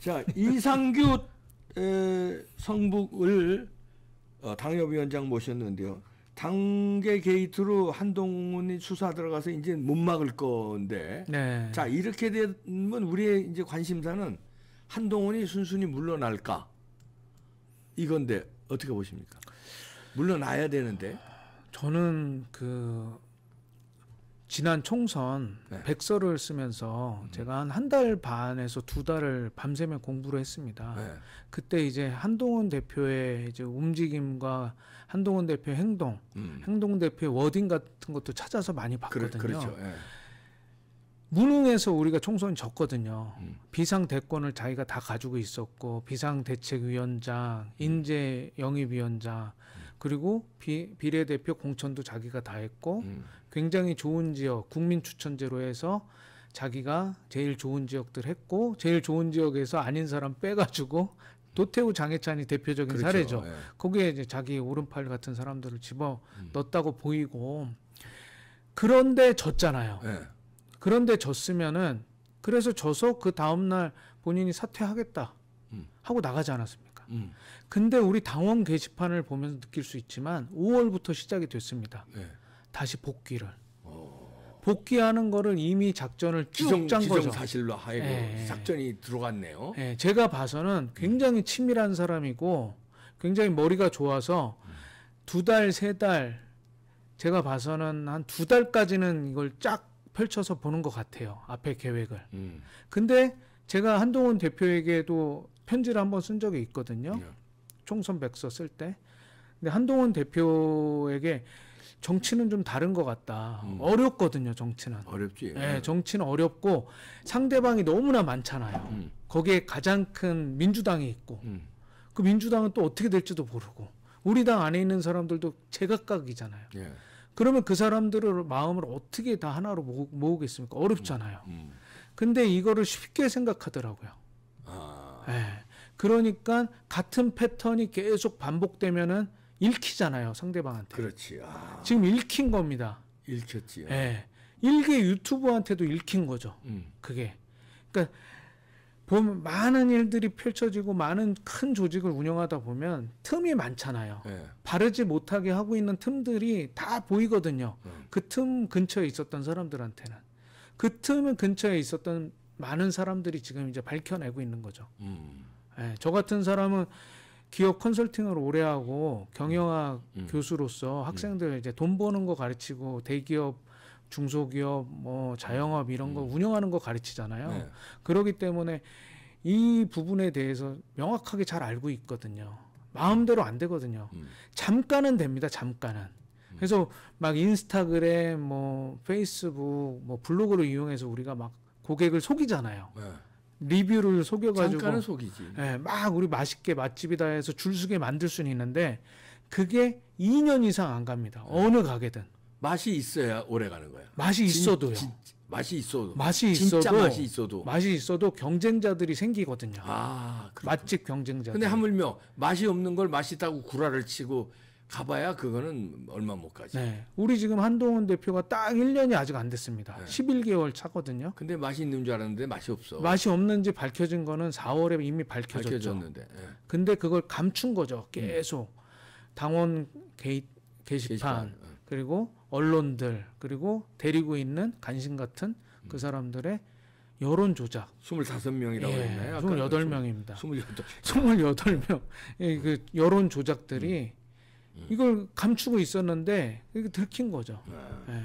자, 이상규 에, 성북을 어, 당협위원장 모셨는데요. 당계 게이트로 한동훈이 수사 들어가서 이제 못 막을 건데. 네. 자, 이렇게 되면 우리의 이제 관심사는 한동훈이 순순히 물러날까? 이건데 어떻게 보십니까? 물러나야 되는데. 저는 그 지난 총선 네. 백서를 쓰면서 음. 제가 한 한 달 반에서 두 달을 밤새며 공부를 했습니다. 네. 그때 이제 한동훈 대표의 이제 움직임과 한동훈 대표의 행동, 음. 행동 대표의 워딩 같은 것도 찾아서 많이 봤거든요. 그 그렇죠. 네. 예. 무능에서 우리가 총선 졌거든요. 음. 비상 대권을 자기가 다 가지고 있었고 비상 대책위원장, 음. 인재 영입위원장 음. 그리고 비, 비례대표 공천도 자기가 다 했고 음. 굉장히 좋은 지역 국민 추천제로 해서 자기가 제일 좋은 지역들 했고 제일 좋은 지역에서 아닌 사람 빼가지고 노태우 음. 장해찬이 대표적인 그렇죠. 사례죠. 예. 거기에 이제 자기 오른팔 같은 사람들을 집어 음. 넣었다고 보이고 그런데 졌잖아요. 예. 그런데 졌으면은 그래서 져서 그 다음 날 본인이 사퇴하겠다 음. 하고 나가지 않았습니다. 음. 근데 우리 당원 게시판을 보면서 느낄 수 있지만 5월부터 시작이 됐습니다. 네. 다시 복귀를. 어... 복귀하는 거를 이미 작전을 쭉 짠 거죠. 사실로 하고 네. 예, 예, 예. 작전이 들어갔네요. 네. 제가 봐서는 굉장히 치밀한 사람이고 굉장히 머리가 좋아서 음. 두 달, 세 달, 제가 봐서는 한 두 달까지는 이걸 쫙 펼쳐서 보는 것 같아요. 앞에 계획을. 음. 근데 제가 한동훈 대표에게도 편지를 한 번 쓴 적이 있거든요. 예. 총선 백서 쓸 때. 근데 한동훈 대표에게 정치는 좀 다른 것 같다. 음. 어렵거든요, 정치는. 어렵지. 네, 정치는 어렵고 상대방이 너무나 많잖아요. 음. 거기에 가장 큰 민주당이 있고 음. 그 민주당은 또 어떻게 될지도 모르고 우리 당 안에 있는 사람들도 제각각이잖아요. 예. 그러면 그 사람들을 마음을 어떻게 다 하나로 모으, 겠습니까 어렵잖아요. 음. 음. 근데 이거를 쉽게 생각하더라고요. 예. 그러니까 같은 패턴이 계속 반복되면은 읽히잖아요 상대방한테. 그렇지. 아. 지금 읽힌 겁니다. 읽혔지요. 예. 일개 유튜브한테도 읽힌 거죠. 음. 그게. 그러니까 보면 많은 일들이 펼쳐지고 많은 큰 조직을 운영하다 보면 틈이 많잖아요. 예. 바르지 못하게 하고 있는 틈들이 다 보이거든요. 음. 그틈 근처에 있었던 사람들한테는. 그 틈 근처에 있었던 많은 사람들이 지금 이제 밝혀내고 있는 거죠. 음. 예, 저 같은 사람은 기업 컨설팅을 오래 하고 경영학 음. 음. 교수로서 음. 학생들 이제 돈 버는 거 가르치고 대기업 중소기업 뭐 자영업 이런 거 음. 운영하는 거 가르치잖아요. 네. 그러기 때문에 이 부분에 대해서 명확하게 잘 알고 있거든요. 마음대로 안 되거든요. 음. 잠깐은 됩니다. 잠깐은. 그래서 막 인스타그램, 뭐 페이스북, 뭐 블로그를 이용해서 우리가 막 고객을 속이잖아요. 네. 리뷰를 속여가지고 잠깐은 속이지. 예, 막 우리 맛있게 맛집이다 해서 줄수게 만들 수는 있는데 그게 2년 이상 안 갑니다. 네. 어느 가게든 맛이 있어야 오래 가는 거야. 맛이 있어도요. 진, 맛이 있어도 맛이 있어도 진짜 맛이 있어도 맛이 있어도 경쟁자들이 생기거든요. 아 그렇구나. 맛집 경쟁자. 근데 하물며 맛이 없는 걸 맛있다고 구라를 치고 가봐야 그거는 얼마 못 가지. 네. 우리 지금 한동훈 대표가 딱 1년이 아직 안 됐습니다. 네. 11개월 차거든요. 근데 맛이 있는 줄 알았는데 맛이 없어. 맛이 없는지 밝혀진 거는 4월에 이미 밝혀졌죠. 밝혀졌는데. 네. 근데 그걸 감춘 거죠. 음. 계속 음. 당원 게이, 게시판, 게시판. 어. 그리고 언론들 그리고 데리고 있는 간신 같은 음. 그 사람들의 여론 조작. 25명이라고 예, 했나요? 28명입니다. 28. 28명. 예, 그 여론 조작들이 음. 음. 이걸 감추고 있었는데 이게 들킨 거죠. 네.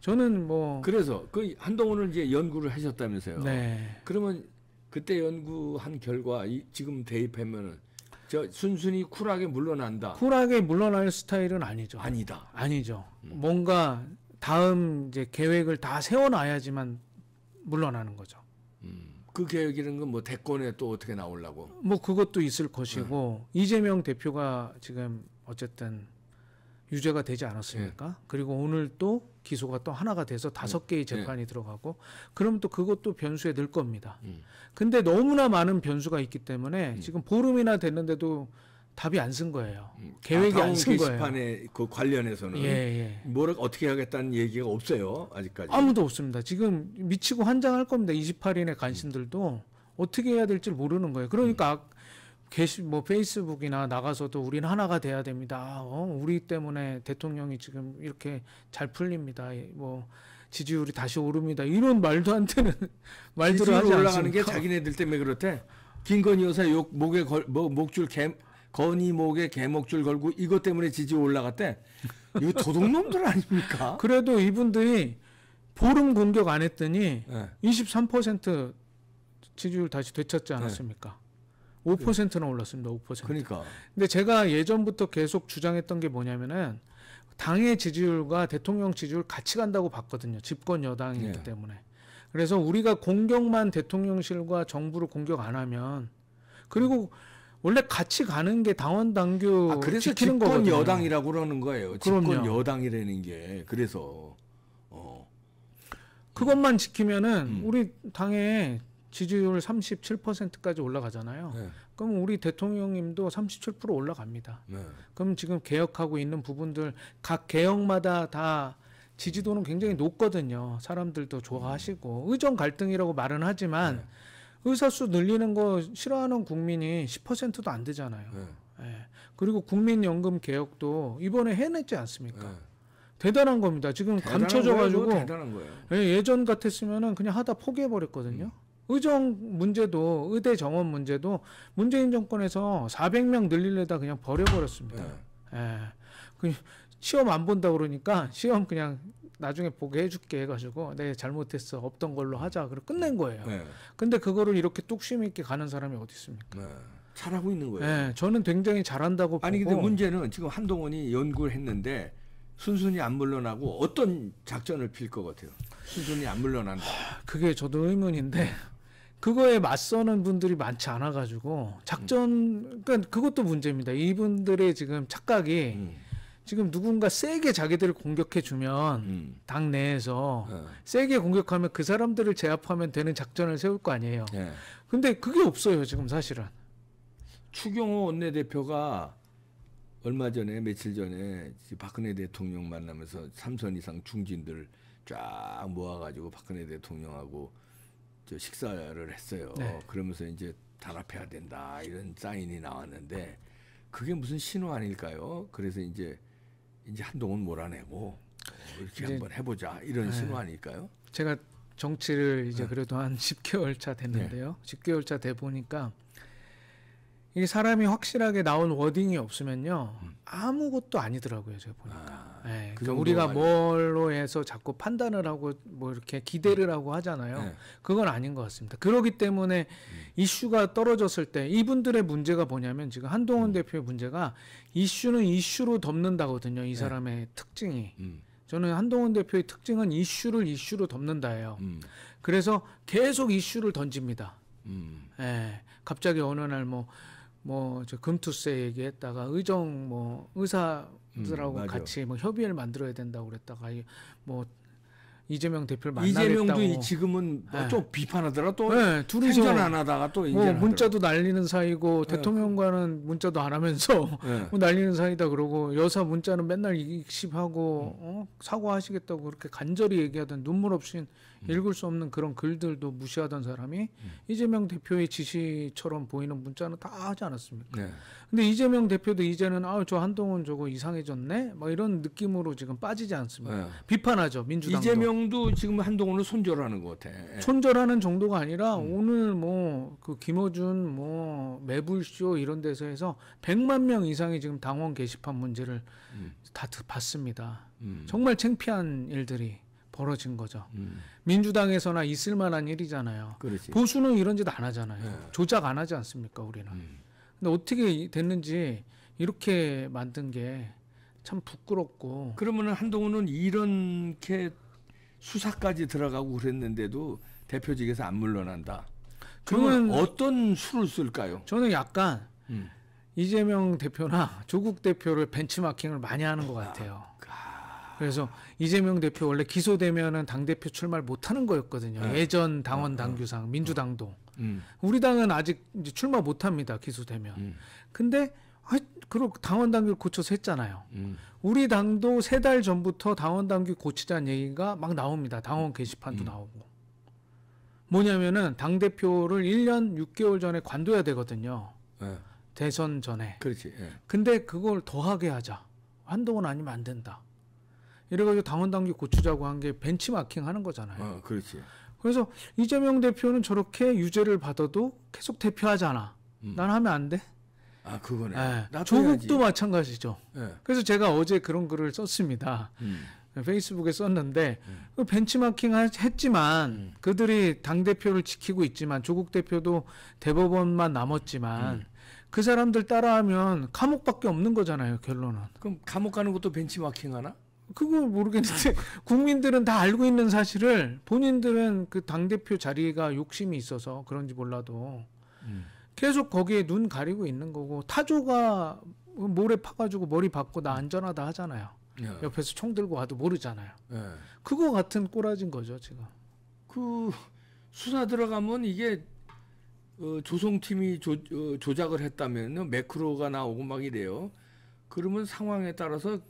저는 뭐 그래서 그 한동훈을 이제 연구를 하셨다면서요. 네. 그러면 그때 연구한 결과 이, 지금 대입하면은 저 순순히 쿨하게 물러난다. 쿨하게 물러날 스타일은 아니죠. 아니다. 아니죠. 음. 뭔가 다음 이제 계획을 다 세워놔야지만 물러나는 거죠. 음. 그 계획이라는 건뭐 대권에 또 어떻게 나오려고? 뭐 그것도 있을 것이고 음. 이재명 대표가 지금 어쨌든 유죄가 되지 않았습니까? 예. 그리고 오늘 또 기소가 또 하나가 돼서 다섯 예. 개의 예. 재판이 예. 들어가고 그럼 또 그것도 변수에 늘 겁니다. 음. 근데 너무나 많은 변수가 있기 때문에 음. 지금 보름이나 됐는데도 답이 안 쓴 거예요. 음. 아, 계획이 아, 안쓴 거예요. 판에그 관련해서는 예, 예, 뭘 어떻게 하겠다는 얘기가 없어요. 아직까지. 아무도 없습니다. 지금 미치고 환장할 겁니다. 28인의 간신들도 어떻게 해야 될지 모르는 거예요. 그러니까 게시 뭐 페이스북이나 나가서도 우리는 하나가 돼야 됩니다. 아, 어? 우리 때문에 대통령이 지금 이렇게 잘 풀립니다. 뭐 지지율이 다시 오릅니다. 이런 말도 안 되는 말들을 하지 않습니까? 올라가는 게 자기네들 때문에 그렇대. 김건희 여사 욕 목에 걸, 뭐, 목줄 개 건이 목에 개목줄 걸고 이것 때문에 지지율 올라갔대. 이거 도둑놈들 아닙니까? 그래도 이분들이 보름 공격 안 했더니 네. 23% 지지율 다시 되찾지 네. 않았습니까? 네. 5%나 올랐습니다. 5%. 그러니까. 근데 제가 예전부터 계속 주장했던 게 뭐냐면은 당의 지지율과 대통령 지지율 같이 간다고 봤거든요. 집권 여당이기 예. 때문에. 그래서 우리가 공격만 대통령실과 정부를 공격 안 하면 그리고 원래 같이 가는 게 당원 당규 아, 그래서 집권 거거든요. 여당이라고 그러는 거예요. 그럼요. 집권 여당이라는 게 그래서 어. 그것만 지키면은 음. 우리 당에 지지율 37%까지 올라가잖아요. 네. 그럼 우리 대통령님도 37% 올라갑니다. 네. 그럼 지금 개혁하고 있는 부분들 각 개혁마다 다 지지도는 굉장히 높거든요. 사람들도 좋아하시고 음. 의정 갈등이라고 말은 하지만 네. 의사 수 늘리는 거 싫어하는 국민이 10%도 안 되잖아요. 네. 예. 그리고 국민연금 개혁도 이번에 해냈지 않습니까? 네. 대단한 겁니다. 지금 감춰져 가지고 예, 전 같았으면은 그냥 하다 포기해 버렸거든요. 음. 의정 문제도 의대 정원 문제도 문재인 정권에서 400명 늘리려다 그냥 버려버렸습니다. 네. 예. 네. 그 시험 안 본다 그러니까 시험 그냥 나중에 보게 해줄게 해가지고 내 잘못했어 없던 걸로 하자 그리고 끝낸 거예요. 네. 근데 그거를 이렇게 뚝심 있게 가는 사람이 어디 있습니까? 네. 잘하고 있는 거예요. 네, 저는 굉장히 잘한다고 아니 보고. 근데 문제는 지금 한동훈이 연구를 했는데 순순히 안 물러나고 어떤 작전을 필 것 같아요? 순순히 안 물러난다. 그게 저도 의문인데 그거에 맞서는 분들이 많지 않아 가지고 작전 음. 그러니까 그것도 문제입니다. 이분들의 지금 착각이 음. 지금 누군가 세게 자기들을 공격해 주면 음. 당 내에서 네. 예. 세게 공격하면 그 사람들을 제압하면 되는 작전을 세울 거 아니에요. 네. 근데 그게 없어요, 지금 사실은. 추경호 원내대표가 얼마 전에 며칠 전에 박근혜 대통령 만나면서 삼선 이상 중진들 쫙 모아가지고 박근혜 대통령하고 식사를 했어요. 네. 그러면서 이제 단합해야 된다 이런 사인이 나왔는데 그게 무슨 신호 아닐까요? 그래서 이제 이제 한동훈 몰아내고 이렇게 한번 해보자 이런 네. 신호 아닐까요? 제가 정치를 이제 네. 그래도 한 10개월 차 됐는데요. 네. 10개월 차돼 보니까 이 사람이 확실하게 나온 워딩이 없으면요 아무것도 아니더라고요 제가 보니까. 아, 네, 그 그러니까 우리가 뭘로 해서 자꾸 판단을 하고 뭐 이렇게 기대를 음. 하고 하잖아요. 네. 그건 아닌 것 같습니다. 그러기 때문에 음. 이슈가 떨어졌을 때 이분들의 문제가 뭐냐면 지금 한동훈 음. 대표의 문제가 이슈는 이슈로 덮는다거든요. 이 네. 사람의 네. 특징이. 음. 저는 한동훈 대표의 특징은 이슈를 이슈로 덮는다예요. 음. 그래서 계속 이슈를 던집니다. 예, 갑자기 어느 날 뭐. 뭐저 금투세 얘기했다가 의정 뭐 의사들하고 음, 같이 뭐 협의를 만들어야 된다고 그랬다가 뭐 이재명 대표를 만나겠다고 이재명도 지금은 네. 뭐 또 예. 비판하더라 또 네, 둘이서 행전 안 하다가 또뭐 문자도 날리는 사이고 네. 대통령과는 문자도 안 하면서 네. 뭐 날리는 사이다 그러고 여사 문자는 맨날 익십하고 음. 어? 사과하시겠다고 그렇게 간절히 얘기하던 눈물 없인 읽을 수 없는 그런 글들도 무시하던 사람이 음. 이재명 대표의 지시처럼 보이는 문자는 다 하지 않았습니까? 네. 근데 이재명 대표도 이제는 아저 한동훈 저거 이상해졌네, 막 이런 느낌으로 지금 빠지지 않습니다. 네. 비판하죠 민주당. 이재명도 지금 한동훈을 손절하는 것 같아. 네. 손절하는 정도가 아니라 음. 오늘 뭐 그 김어준 뭐 매불쇼 이런 데서 해서 100만 명 이상이 지금 당원 게시판 문제를 음. 다 봤습니다. 음. 정말 창피한 일들이. 벌어진 거죠. 음. 민주당에서나 있을 만한 일이잖아요. 그렇지. 보수는 이런 짓 안 하잖아요. 네. 조작 안 하지 않습니까, 우리는. 음. 근데 어떻게 됐는지 이렇게 만든 게 참 부끄럽고. 그러면 한동훈은 이렇게 수사까지 들어가고 그랬는데도 대표직에서 안 물러난다. 그러면 어떤 수를 쓸까요? 저는 약간 음. 이재명 대표나 조국 대표를 벤치마킹을 많이 하는 것 같아요. 그래서 이재명 대표 원래 기소되면은 당 대표 출마를 못 하는 거였거든요. 네. 예전 당원 어, 당규상 어. 민주당도 음. 우리 당은 아직 이제 출마 못 합니다. 기소되면. 음. 근데 아, 그럼 당원 당규를 고쳐서 했잖아요. 음. 우리 당도 세 달 전부터 당원 당규 고치자는 얘기가 막 나옵니다. 당원 게시판도 음. 나오고. 뭐냐면은 당 대표를 1년 6개월 전에 관둬야 되거든요. 네. 대선 전에. 그렇지. 네. 근데 그걸 더하게 하자. 한동훈 아니면 안 된다. 이래가지고 당원 당규 고추자고한 게 벤치마킹 하는 거잖아요. 어, 그렇지. 그래서 이재명 대표는 저렇게 유죄를 받아도 계속 대표하잖아. 음. 난 하면 안 돼. 아, 그거네. 네. 조국도 마찬가지죠. 네. 그래서 제가 어제 그런 글을 썼습니다. 음. 페이스북에 썼는데 음. 그 벤치마킹 했지만 음. 그들이 당 대표를 지키고 있지만 조국 대표도 대법원만 남았지만 음. 그 사람들 따라하면 감옥밖에 없는 거잖아요 결론은. 그럼 감옥 가는 것도 벤치마킹 하나? 그거 모르겠는데 국민들은 다 알고 있는 사실을 본인들은 그 당 대표 자리가 욕심이 있어서 그런지 몰라도 음. 계속 거기에 눈 가리고 있는 거고 타조가 모래 파가지고 머리 박고 나 안전하다 하잖아요. 예. 옆에서 총 들고 와도 모르잖아요. 예. 그거 같은 꼬라진 거죠 지금. 그 수사 들어가면 이게 어, 조성팀이 조, 어, 작을 했다면 매크로가 나오고 막 이래요. 그러면 상황에 따라서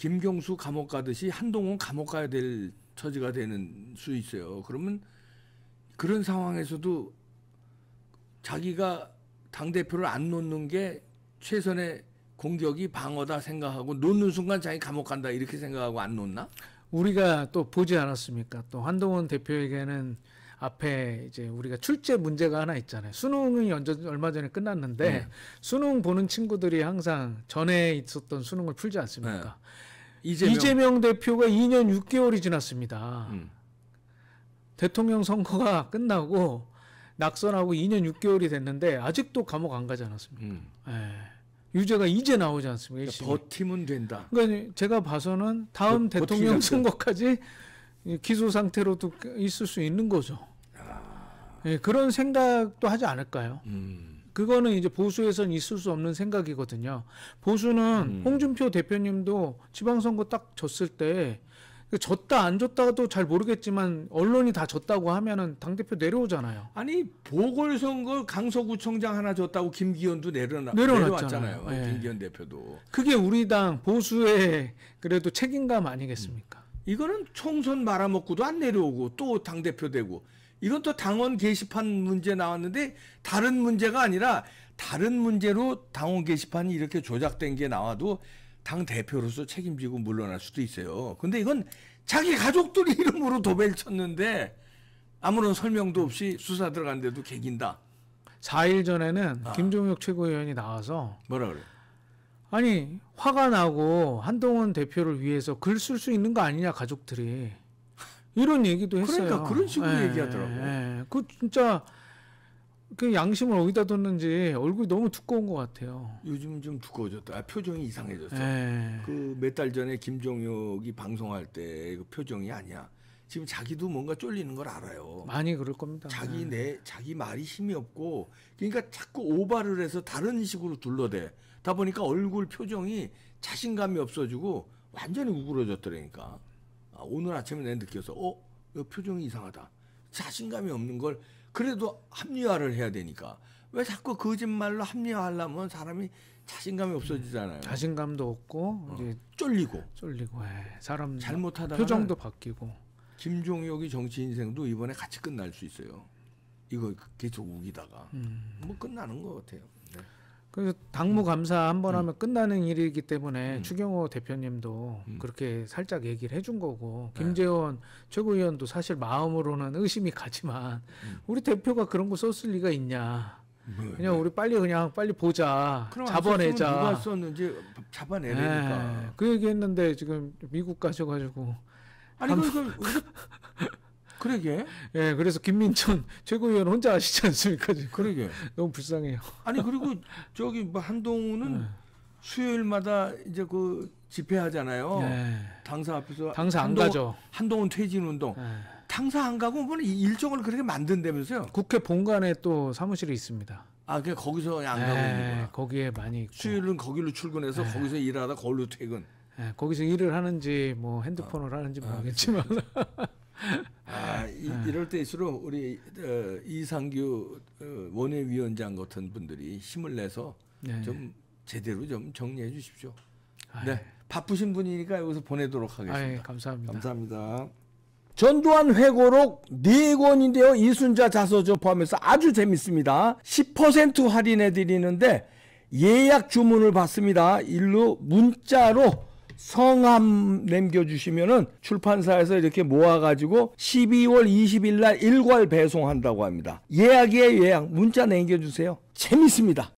김경수 감옥 가듯이 한동훈 감옥 가야 될 처지가 되는 수 있어요. 그러면 그런 상황에서도 자기가 당대표를 안 놓는 게 최선의 공격이 방어다 생각하고 놓는 순간 자기 감옥 간다 이렇게 생각하고 안 놓나? 우리가 또 보지 않았습니까? 또 한동훈 대표에게는 앞에 이제 우리가 출제 문제가 하나 있잖아요. 수능이 얼마 전에 끝났는데 네. 수능 보는 친구들이 항상 전에 있었던 수능을 풀지 않습니까? 네. 이재명, 이재명 대표가 2년 6개월이 지났습니다. 음. 대통령 선거가 끝나고 낙선하고 2년 6개월이 됐는데 아직도 감옥 안 가지 않았습니까? 음. 예. 유죄가 이제 나오지 않습니까? 그러니까 버티면 된다. 그러니까 제가 봐서는 다음 버, 대통령 버티자 선거까지 기소 상태로도 있을 수 있는 거죠. 아... 예, 그런 생각도 하지 않을까요? 음. 그거는 이제 보수에선 있을 수 없는 생각이거든요. 보수는 음. 홍준표 대표님도 지방선거 딱 졌을 때 그 졌다 안 졌다도 잘 모르겠지만 언론이 다 졌다고 하면은 당 대표 내려오잖아요. 아니 보궐선거 강서구청장 하나 졌다고 김기현도 내려놨 내려왔잖아요. 네. 김기현 대표도. 그게 우리 당 보수의 그래도 책임감 아니겠습니까? 음. 이거는 총선 말아먹고도 안 내려오고 또 당 대표 되고 이건 또 당원 게시판 문제 나왔는데 다른 문제가 아니라 다른 문제로 당원 게시판이 이렇게 조작된 게 나와도 당 대표로서 책임지고 물러날 수도 있어요. 근데 이건 자기 가족들이 름으로 도배를 쳤는데 아무런 설명도 없이 수사 들어간데도 개긴다. 4일 전에는 아. 김종혁 최고위원이 나와서 뭐라 그래? 아니 화가 나고 한동훈 대표를 위해서 글 쓸 수 있는 거 아니냐 가족들이 이런 얘기도 했어요. 그러니까 그런 식으로 예, 얘기하더라고. 예, 그 진짜 그 양심을 어디다 뒀는지 얼굴이 너무 두꺼운 것 같아요. 요즘 좀 두꺼워졌다. 아, 표정이 이상해졌어. 예. 그몇 달 전에 김종혁이 방송할 때 그 표정이 아니야. 지금 자기도 뭔가 쫄리는 걸 알아요. 많이 그럴 겁니다. 자기 네. 내 자기 말이 힘이 없고 그러니까 자꾸 오바를 해서 다른 식으로 둘러대. 다 보니까 얼굴 표정이 자신감이 없어지고 완전히 우그러졌더라니까. 아, 오늘 아침에 내가 느껴서 어? 표정이 이상하다. 자신감이 없는 걸 그래도 합리화를 해야 되니까 왜 자꾸 거짓말로 합리화하려면 사람이 자신감이 없어지잖아요. 자신감도 없고 어. 이제 쫄리고 쫄리고 예. 사람 잘못하다 표정도 바뀌고 김종혁이 정치 인생도 이번에 같이 끝날 수 있어요. 이거 계속 우기다가 음. 뭐 끝나는 것 같아요. 그래서 당무 감사 한번 음. 하면 끝나는 일이기 때문에 음. 추경호 대표님도 음. 그렇게 살짝 얘기를 해준 거고 네. 김재원 네. 최고위원도 사실 마음으로는 의심이 가지만 우리 대표가 그런 거 썼을 리가 있냐. 뭐, 그냥 네. 우리 빨리 그냥 빨리 보자. 잡아내자. 누가 썼는지 잡아내니까. 네. 그 얘기했는데 지금 미국 가셔가지고 아니 그, 그러게. 예, 그래서 김민천 최고위원 혼자 아시지 않습니까? 지금. 그러게. 너무 불쌍해요. 아니 그리고 저기 뭐 한동훈은 네. 수요일마다 이제 그 집회하잖아요. 예. 당사 앞에서 당사 안한동 가죠. 한동훈 퇴진 운동. 예. 당사 안 가고 뭐 일정을 그렇게 만든다면서요? 국회 본관에 또 사무실이 있습니다. 아, 그 거기서 안 가고 있는 거야. 거기에 많이 있고. 수요일은 거기로 출근해서 거기서 일하다 거기로 퇴근. 예, 거기서 일을 하는지 뭐 핸드폰을 하는지 아, 모르겠지만. 아, 이, 럴 때일수록 우리 어, 이상규 어, 원외위원장 같은 분들이 힘을 내서 네. 좀 제대로 좀 정리해 주십시오. 아유. 네. 바쁘신 분이니까 여기서 보내도록 하겠습니다. 아유, 감사합니다. 감사합니다. 전두환 회고록 4권인데요. 이순자 자서전 포함해서 아주 재밌습니다. 10% 할인해 드리는데 예약 주문을 받습니다. 일로 문자로 성함 남겨주시면은 출판사에서 이렇게 모아가지고 12월 20일 날 일괄 배송한다고 합니다. 예약이에요, 예약. 문자 남겨주세요. 재밌습니다.